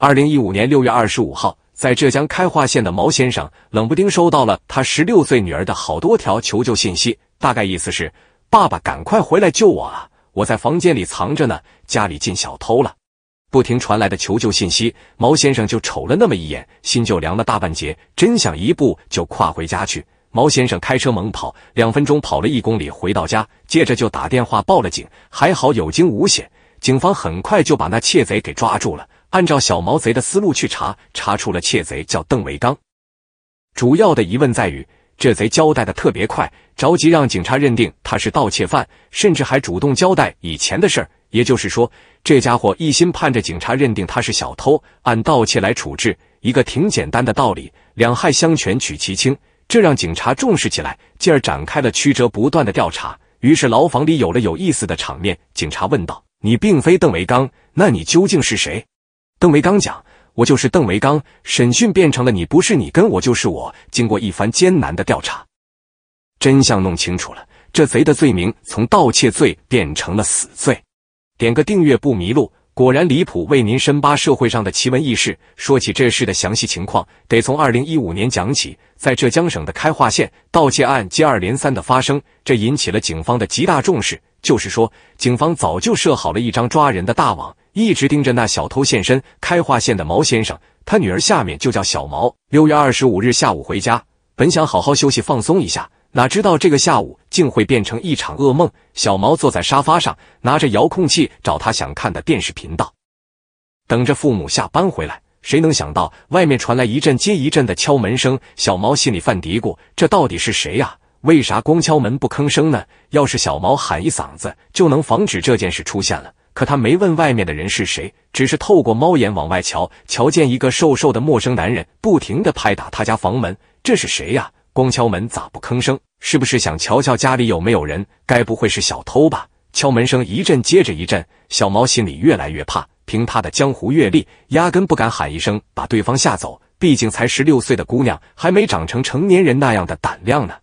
二零一五年六月二十五号，在浙江开化县的毛先生，冷不丁收到了他十六岁女儿的好多条求救信息，大概意思是：“爸爸，赶快回来救我啊！我在房间里藏着呢，家里进小偷了。”不停传来的求救信息，毛先生就瞅了那么一眼，心就凉了大半截，真想一步就跨回家去。毛先生开车猛跑，两分钟跑了一公里，回到家，接着就打电话报了警。还好有惊无险，警方很快就把那窃贼给抓住了。按照小毛贼的思路去查，查出了窃贼叫邓维刚。主要的疑问在于，这贼交代的特别快，着急让警察认定他是盗窃犯，甚至还主动交代以前的事儿。也就是说，这家伙一心盼着警察认定他是小偷，按盗窃来处置。一个挺简单的道理，两害相权取其轻，这让警察重视起来，进而展开了曲折不断的调查。于是牢房里有了有意思的场面。警察问道：“你并非邓维刚，那你究竟是谁？”邓维刚讲：“我就是邓维刚。”审讯变成了“你不是你，跟我就是我。”经过一番艰难的调查，真相弄清楚了，这贼的罪名从盗窃罪变成了死罪。点个订阅不迷路。果然离谱，为您深扒社会上的奇闻异事。说起这事的详细情况，得从二零一五年讲起。在浙江省的开化县，盗窃案接二连三的发生，这引起了警方的极大重视。就是说，警方早就设好了一张抓人的大网。一直盯着那小偷现身。开化县的毛先生，他女儿下面就叫小毛。六月二十五日下午回家，本想好好休息放松一下，哪知道这个下午竟会变成一场噩梦。小毛坐在沙发上，拿着遥控器找他想看的电视频道，等着父母下班回来。谁能想到，外面传来一阵接一阵的敲门声？小毛心里犯嘀咕：这到底是谁呀？为啥光敲门不吭声呢？要是小毛喊一嗓子，就能防止这件事出现了。可他没问外面的人是谁，只是透过猫眼往外瞧，瞧见一个瘦瘦的陌生男人，不停的拍打他家房门。这是谁呀？光敲门咋不吭声？是不是想瞧瞧家里有没有人？该不会是小偷吧？敲门声一阵接着一阵，小猫心里越来越怕。凭他的江湖阅历，压根不敢喊一声把对方吓走。毕竟才十六岁的姑娘，还没长成成年人那样的胆量呢。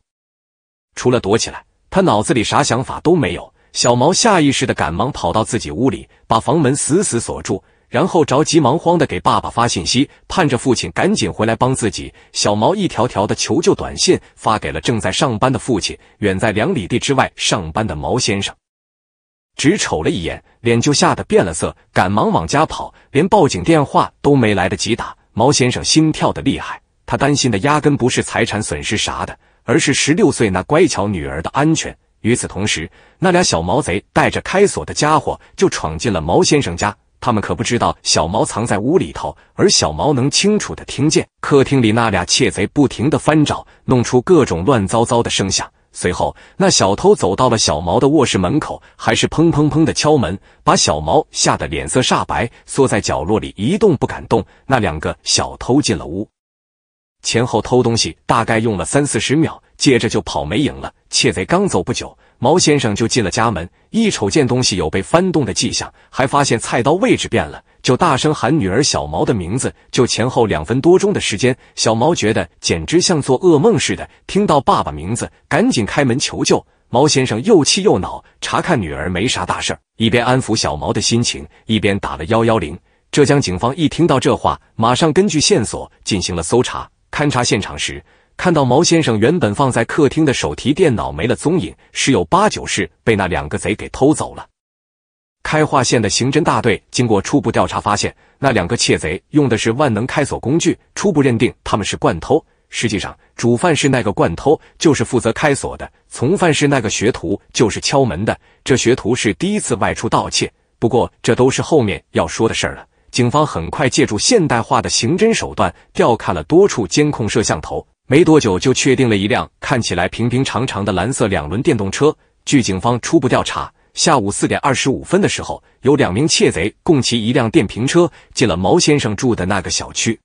除了躲起来，他脑子里啥想法都没有。小毛下意识的赶忙跑到自己屋里，把房门死死锁住，然后着急忙慌的给爸爸发信息，盼着父亲赶紧回来帮自己。小毛一条条的求救短信发给了正在上班的父亲，远在两里地之外上班的毛先生，只瞅了一眼，脸就吓得变了色，赶忙往家跑，连报警电话都没来得及打。毛先生心跳的厉害，他担心的压根不是财产损失啥的，而是十六岁那乖巧女儿的安全。与此同时，那俩小毛贼带着开锁的家伙就闯进了毛先生家。他们可不知道小毛藏在屋里头，而小毛能清楚的听见客厅里那俩窃贼不停的翻找，弄出各种乱糟糟的声响。随后，那小偷走到了小毛的卧室门口，还是砰砰砰的敲门，把小毛吓得脸色煞白，缩在角落里一动不敢动。那两个小偷进了屋，前后偷东西大概用了三四十秒。接着就跑没影了。窃贼刚走不久，毛先生就进了家门，一瞅见东西有被翻动的迹象，还发现菜刀位置变了，就大声喊女儿小毛的名字。就前后两分多钟的时间，小毛觉得简直像做噩梦似的。听到爸爸名字，赶紧开门求救。毛先生又气又恼，查看女儿没啥大事儿，一边安抚小毛的心情，一边打了幺幺零。浙江警方一听到这话，马上根据线索进行了搜查。勘查现场时。看到毛先生原本放在客厅的手提电脑没了踪影，十有八九是被那两个贼给偷走了。开化县的刑侦大队经过初步调查，发现那两个窃贼用的是万能开锁工具，初步认定他们是惯偷。实际上，主犯是那个惯偷，就是负责开锁的；从犯是那个学徒，就是敲门的。这学徒是第一次外出盗窃，不过这都是后面要说的事了。警方很快借助现代化的刑侦手段，调看了多处监控摄像头。没多久就确定了一辆看起来平平常常的蓝色两轮电动车。据警方初步调查，下午四点二十五分的时候，有两名窃贼共骑一辆电瓶车进了毛先生住的那个小区。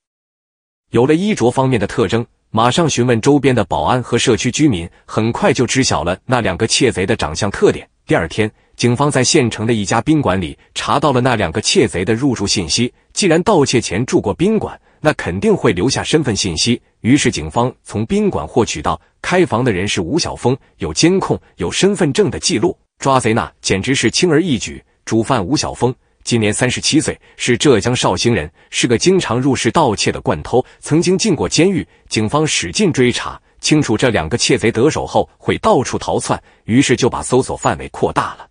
有了衣着方面的特征，马上询问周边的保安和社区居民，很快就知晓了那两个窃贼的长相特点。第二天，警方在县城的一家宾馆里查到了那两个窃贼的入住信息。既然盗窃前住过宾馆，那肯定会留下身份信息。于是警方从宾馆获取到开房的人是吴晓峰，有监控、有身份证的记录。抓贼那简直是轻而易举。主犯吴晓峰今年三十七岁，是浙江绍兴人，是个经常入室盗窃的惯偷，曾经进过监狱。警方使劲追查，清楚这两个窃贼得手后会到处逃窜，于是就把搜索范围扩大了，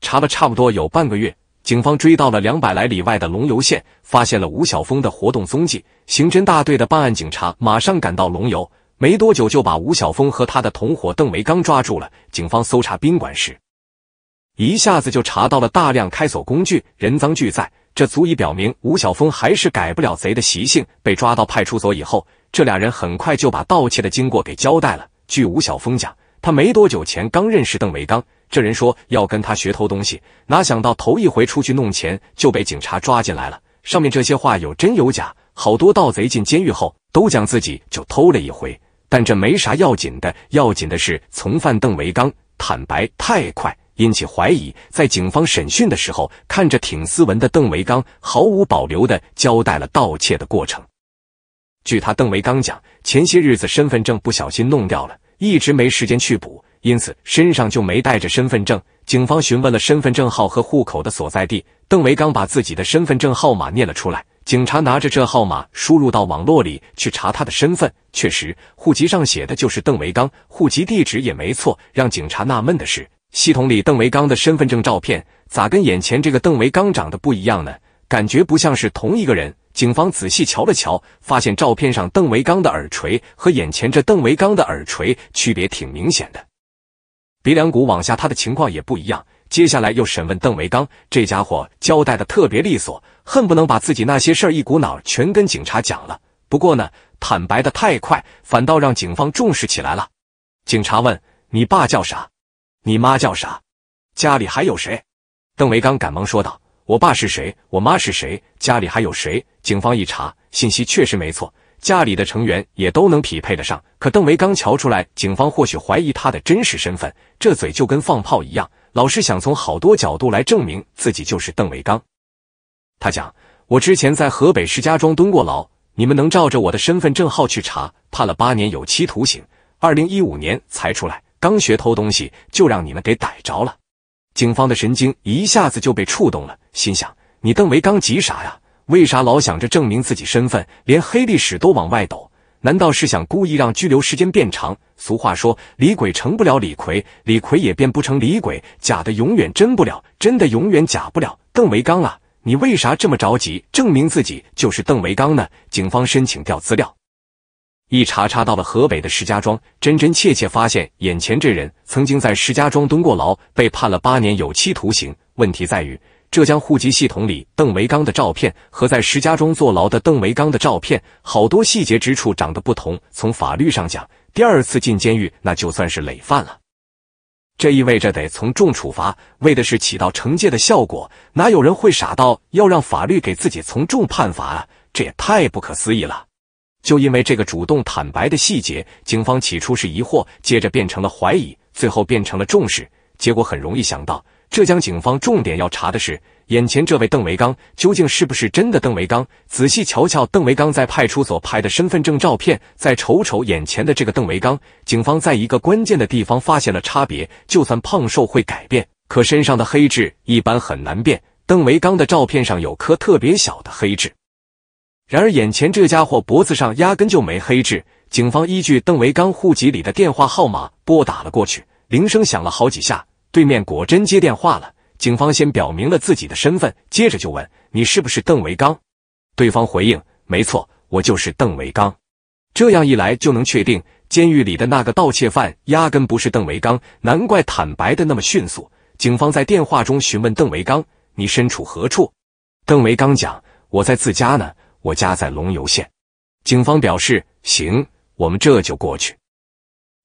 查了差不多有半个月。警方追到了两百来里外的龙游县，发现了吴晓峰的活动踪迹。刑侦大队的办案警察马上赶到龙游，没多久就把吴晓峰和他的同伙邓维刚抓住了。警方搜查宾馆时，一下子就查到了大量开锁工具，人赃俱在，这足以表明吴晓峰还是改不了贼的习性。被抓到派出所以后，这俩人很快就把盗窃的经过给交代了。据吴晓峰讲，他没多久前刚认识邓维刚。这人说要跟他学偷东西，哪想到头一回出去弄钱就被警察抓进来了。上面这些话有真有假，好多盗贼进监狱后都讲自己就偷了一回，但这没啥要紧的。要紧的是从犯邓维刚坦白太快，引起怀疑。在警方审讯的时候，看着挺斯文的邓维刚毫无保留的交代了盗窃的过程。据他邓维刚讲，前些日子身份证不小心弄掉了，一直没时间去补。因此，身上就没带着身份证。警方询问了身份证号和户口的所在地，邓维刚把自己的身份证号码念了出来。警察拿着这号码输入到网络里去查他的身份，确实，户籍上写的就是邓维刚，户籍地址也没错。让警察纳闷的是，系统里邓维刚的身份证照片咋跟眼前这个邓维刚长得不一样呢？感觉不像是同一个人。警方仔细瞧了瞧，发现照片上邓维刚的耳垂和眼前这邓维刚的耳垂区别挺明显的。鼻梁骨往下，塌的情况也不一样。接下来又审问邓维刚，这家伙交代的特别利索，恨不能把自己那些事儿一股脑全跟警察讲了。不过呢，坦白的太快，反倒让警方重视起来了。警察问：“你爸叫啥？你妈叫啥？家里还有谁？”邓维刚赶忙说道：“我爸是谁？我妈是谁？家里还有谁？”警方一查，信息确实没错。家里的成员也都能匹配得上，可邓维刚瞧出来，警方或许怀疑他的真实身份，这嘴就跟放炮一样，老是想从好多角度来证明自己就是邓维刚。他讲：“我之前在河北石家庄蹲过牢，你们能照着我的身份证号去查，判了八年有期徒刑，二零一五年才出来，刚学偷东西就让你们给逮着了。”警方的神经一下子就被触动了，心想：“你邓维刚急啥呀？”为啥老想着证明自己身份，连黑历史都往外抖？难道是想故意让拘留时间变长？俗话说，李鬼成不了李逵，李逵也变不成李鬼，假的永远真不了，真的永远假不了。邓维刚啊，你为啥这么着急证明自己就是邓维刚呢？警方申请调资料，一查查到了河北的石家庄，真真切切发现眼前这人曾经在石家庄蹲过牢，被判了八年有期徒刑。问题在于。浙江户籍系统里邓维刚的照片和在石家庄坐牢的邓维刚的照片，好多细节之处长得不同。从法律上讲，第二次进监狱那就算是累犯了，这意味着得从重处罚，为的是起到惩戒的效果。哪有人会傻到要让法律给自己从重判罚啊？这也太不可思议了！就因为这个主动坦白的细节，警方起初是疑惑，接着变成了怀疑，最后变成了重视。结果很容易想到。浙江警方重点要查的是，眼前这位邓维刚究竟是不是真的邓维刚？仔细瞧瞧邓维刚在派出所拍的身份证照片，再瞅瞅眼前的这个邓维刚，警方在一个关键的地方发现了差别。就算胖瘦会改变，可身上的黑痣一般很难变。邓维刚的照片上有颗特别小的黑痣，然而眼前这家伙脖子上压根就没黑痣。警方依据邓维刚户籍里的电话号码拨打了过去，铃声响了好几下。对面果真接电话了，警方先表明了自己的身份，接着就问你是不是邓维刚？对方回应：没错，我就是邓维刚。这样一来就能确定，监狱里的那个盗窃犯压根不是邓维刚，难怪坦白的那么迅速。警方在电话中询问邓维刚：你身处何处？邓维刚讲：我在自家呢，我家在龙游县。警方表示：行，我们这就过去。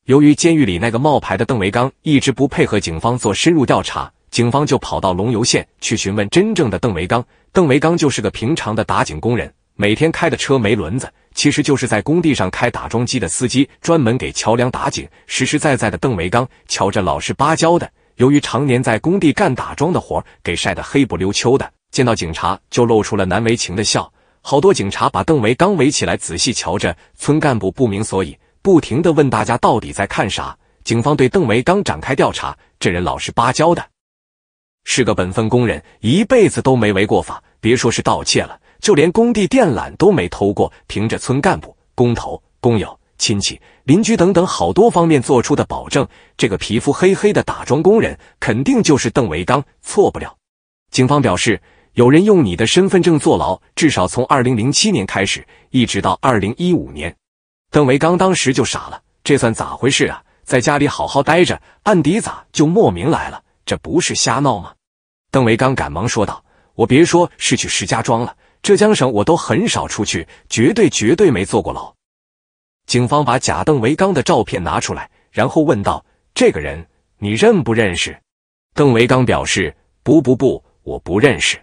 由于监狱里那个冒牌的邓维刚一直不配合警方做深入调查，警方就跑到龙游县去询问真正的邓维刚。邓维刚就是个平常的打井工人，每天开的车没轮子，其实就是在工地上开打桩机的司机，专门给桥梁打井。实实在在的邓维刚，瞧着老实巴交的。由于常年在工地干打桩的活，给晒得黑不溜秋的。见到警察就露出了难为情的笑。好多警察把邓维刚围起来仔细瞧着，村干部不明所以。不停的问大家到底在看啥？警方对邓维刚展开调查，这人老实巴交的，是个本分工人，一辈子都没违过法，别说是盗窃了，就连工地电缆都没偷过。凭着村干部、工头、工友、亲戚、邻居等等好多方面做出的保证，这个皮肤黑黑的打桩工人肯定就是邓维刚，错不了。警方表示，有人用你的身份证坐牢，至少从二零零七年开始，一直到二零一五年。邓维刚当时就傻了，这算咋回事啊？在家里好好待着，案底咋就莫名来了？这不是瞎闹吗？邓维刚赶忙说道：“我别说是去石家庄了，浙江省我都很少出去，绝对绝对没坐过牢。”警方把假邓维刚的照片拿出来，然后问道：“这个人你认不认识？”邓维刚表示：“不不不，我不认识。”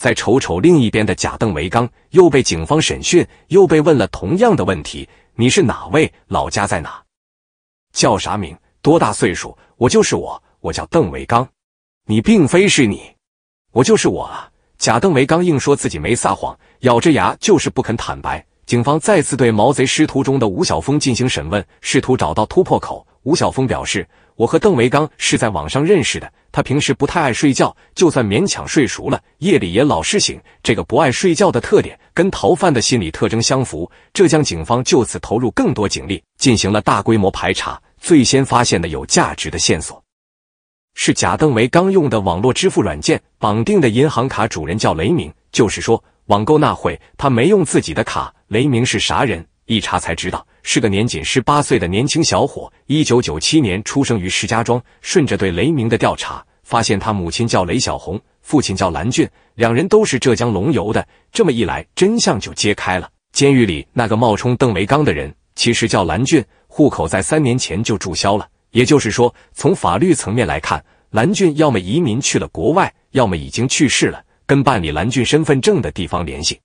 再瞅瞅另一边的假邓维刚，又被警方审讯，又被问了同样的问题。你是哪位？老家在哪？叫啥名？多大岁数？我就是我，我叫邓维刚。你并非是你，我就是我啊！贾邓维刚硬说自己没撒谎，咬着牙就是不肯坦白。警方再次对毛贼师徒中的吴晓峰进行审问，试图找到突破口。吴晓峰表示，我和邓维刚是在网上认识的。他平时不太爱睡觉，就算勉强睡熟了，夜里也老是醒。这个不爱睡觉的特点，跟逃犯的心理特征相符。浙江警方就此投入更多警力，进行了大规模排查。最先发现的有价值的线索，是假邓维刚用的网络支付软件绑定的银行卡，主人叫雷明。就是说，网购那会，他没用自己的卡。雷明是啥人？一查才知道是个年仅十八岁的年轻小伙，一九九七年出生于石家庄。顺着对雷鸣的调查，发现他母亲叫雷小红，父亲叫蓝俊，两人都是浙江龙游的。这么一来，真相就揭开了。监狱里那个冒充邓维刚的人，其实叫蓝俊，户口在三年前就注销了。也就是说，从法律层面来看，蓝俊要么移民去了国外，要么已经去世了。跟办理蓝俊身份证的地方联系。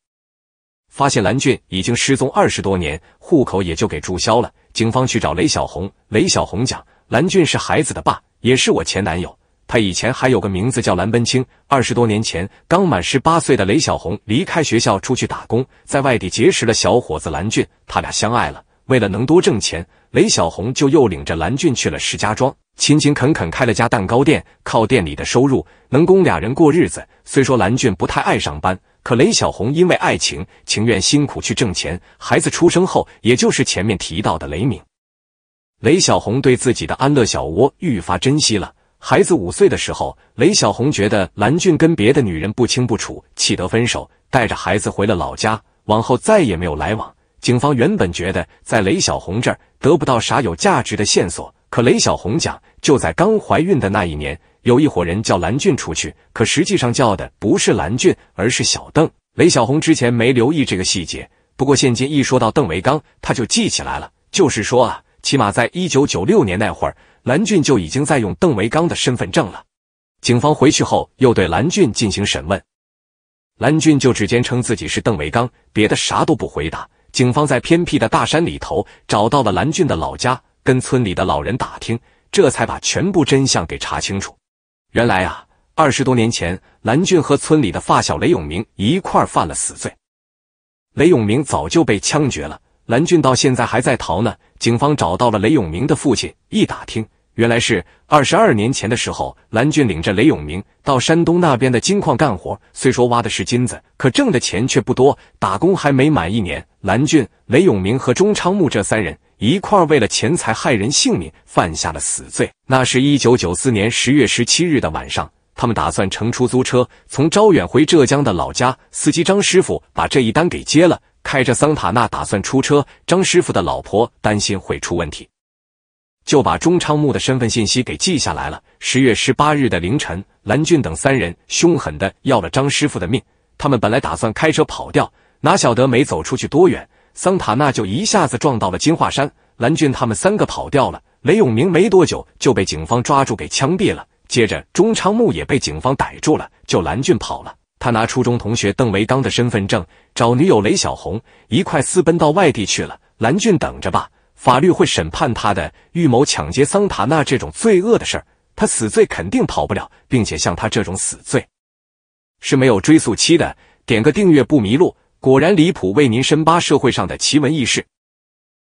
发现蓝俊已经失踪二十多年，户口也就给注销了。警方去找雷小红，雷小红讲，蓝俊是孩子的爸，也是我前男友。他以前还有个名字叫蓝奔青。二十多年前，刚满十八岁的雷小红离开学校出去打工，在外地结识了小伙子蓝俊，他俩相爱了。为了能多挣钱，雷小红就又领着蓝俊去了石家庄，勤勤恳恳开了家蛋糕店，靠店里的收入能供俩人过日子。虽说蓝俊不太爱上班。可雷小红因为爱情，情愿辛苦去挣钱。孩子出生后，也就是前面提到的雷敏，雷小红对自己的安乐小窝愈发珍惜了。孩子五岁的时候，雷小红觉得蓝俊跟别的女人不清不楚，气得分手，带着孩子回了老家，往后再也没有来往。警方原本觉得在雷小红这儿得不到啥有价值的线索，可雷小红讲，就在刚怀孕的那一年。有一伙人叫蓝俊出去，可实际上叫的不是蓝俊，而是小邓雷小红。之前没留意这个细节，不过现今一说到邓维刚，他就记起来了。就是说啊，起码在一九九六年那会儿，蓝俊就已经在用邓维刚的身份证了。警方回去后又对蓝俊进行审问，蓝俊就只坚称自己是邓维刚，别的啥都不回答。警方在偏僻的大山里头找到了蓝俊的老家，跟村里的老人打听，这才把全部真相给查清楚。原来啊，二十多年前，蓝俊和村里的发小雷永明一块儿犯了死罪。雷永明早就被枪决了，蓝俊到现在还在逃呢。警方找到了雷永明的父亲，一打听，原来是二十二年前的时候，蓝俊领着雷永明到山东那边的金矿干活。虽说挖的是金子，可挣的钱却不多。打工还没满一年，蓝俊、雷永明和钟昌木这三人。一块为了钱财害人性命，犯下了死罪。那是一九九四年十月十七日的晚上，他们打算乘出租车从招远回浙江的老家。司机张师傅把这一单给接了，开着桑塔纳打算出车。张师傅的老婆担心会出问题，就把钟昌木的身份信息给记下来了。十月十八日的凌晨，蓝俊等三人凶狠的要了张师傅的命。他们本来打算开车跑掉，哪晓得没走出去多远。桑塔纳就一下子撞到了金华山，蓝俊他们三个跑掉了。雷永明没多久就被警方抓住，给枪毙了。接着，钟昌木也被警方逮住了，就蓝俊跑了。他拿初中同学邓维刚的身份证，找女友雷小红一块私奔到外地去了。蓝俊等着吧，法律会审判他的预谋抢劫桑塔纳这种罪恶的事儿，他死罪肯定跑不了，并且像他这种死罪是没有追溯期的。点个订阅不迷路。果然离谱，为您深扒社会上的奇闻异事。